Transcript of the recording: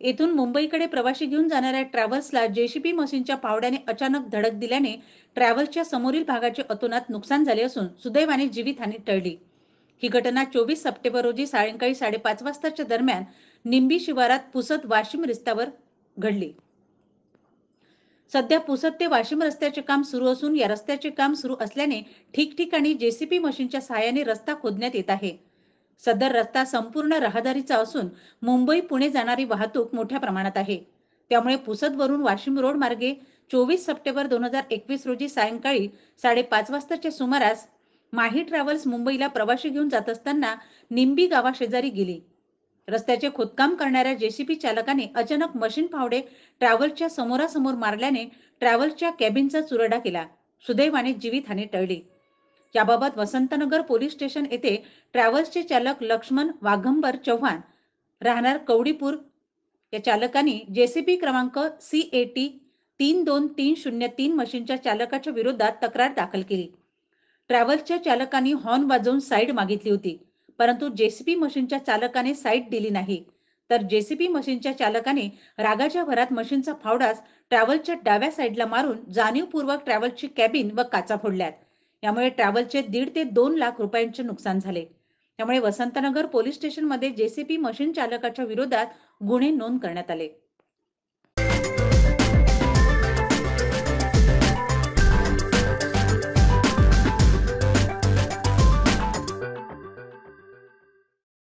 येथून मुंबईकडे प्रवाशी घेऊन जाणाऱ्या ट्रॅव्हल्सला जेसीबी मशीनच्या पावड्याने अचानक धडक दिल्याने ट्रॅव्हल्सच्या समोरील भागाचे अतोनात नुकसान झाले असून सुदैवाने जीवितहानी टळली ही घटना चोवीस सप्टेंबर रोजी सायंकाळी साडेपाच वाजताच्या दरम्यान निंबी शिवारात पुसत वाशिम रस्त्यावर घडली सध्या पुसत ते वाशिम रस्त्याचे काम सुरू असून या रस्त्याचे काम सुरू असल्याने ठिकठिकाणी जेसीपी मशीनच्या सहाय्याने रस्ता खोदण्यात येत आहे सदर रस्ता संपूर्ण रहदारीचा असून मुंबई पुणे जाणारी वाहतूक मोठ्या प्रमाणात आहे त्यामुळे पुसदवरून वाशिम रोड मार्गे चोवीस सप्टेंबर दोन हजार एकवीस रोजी सायंकाळी साडेपाच वाजताच्या सुमारास माही ट्रॅव्हल्स मुंबईला प्रवाशी घेऊन जात असताना निंबी गावाशेजारी गेली रस्त्याचे खोदकाम करणाऱ्या जेसीबी चालकाने अचानक मशीन फावडे ट्रॅव्हल्सच्या समोरासमोर मारल्याने ट्रॅव्हल्सच्या कॅबिनचा चुरडा केला सुदैवाने जीवितहानी टळली याबाबत वसंतनगर पोलीस स्टेशन येथे ट्रॅव्हल्सचे चालक लक्ष्मण वाघंबर चव्हाण राहणार कवडीपूर या चालकांनी जेसीबी क्रमांक सी ए टी तीन दोन तीन शून्य तीन मशीनच्या चालकाच्या विरोधात तक्रार दाखल केली ट्रॅव्हल्सच्या चालकांनी हॉर्न वाजवून साईड मागितली होती परंतु जेसीबी मशीनच्या चालकाने साईड दिली नाही तर जेसीबी मशीनच्या चालकाने रागाच्या भरात मशीनचा फावडाच ट्रॅव्हलच्या डाव्या साईडला मारून जाणीवपूर्वक ट्रॅव्हल्सची कॅबिन व काचा फोडल्यात यामुळे ट्रॅव्हलचे दीड ते दोन लाख रुपयांचे नुकसान झाले त्यामुळे वसंतनगर पोलीस स्टेशनमध्ये जेसीपी मशीन चालकाच्या विरोधात गुन्हे नोंद करण्यात आले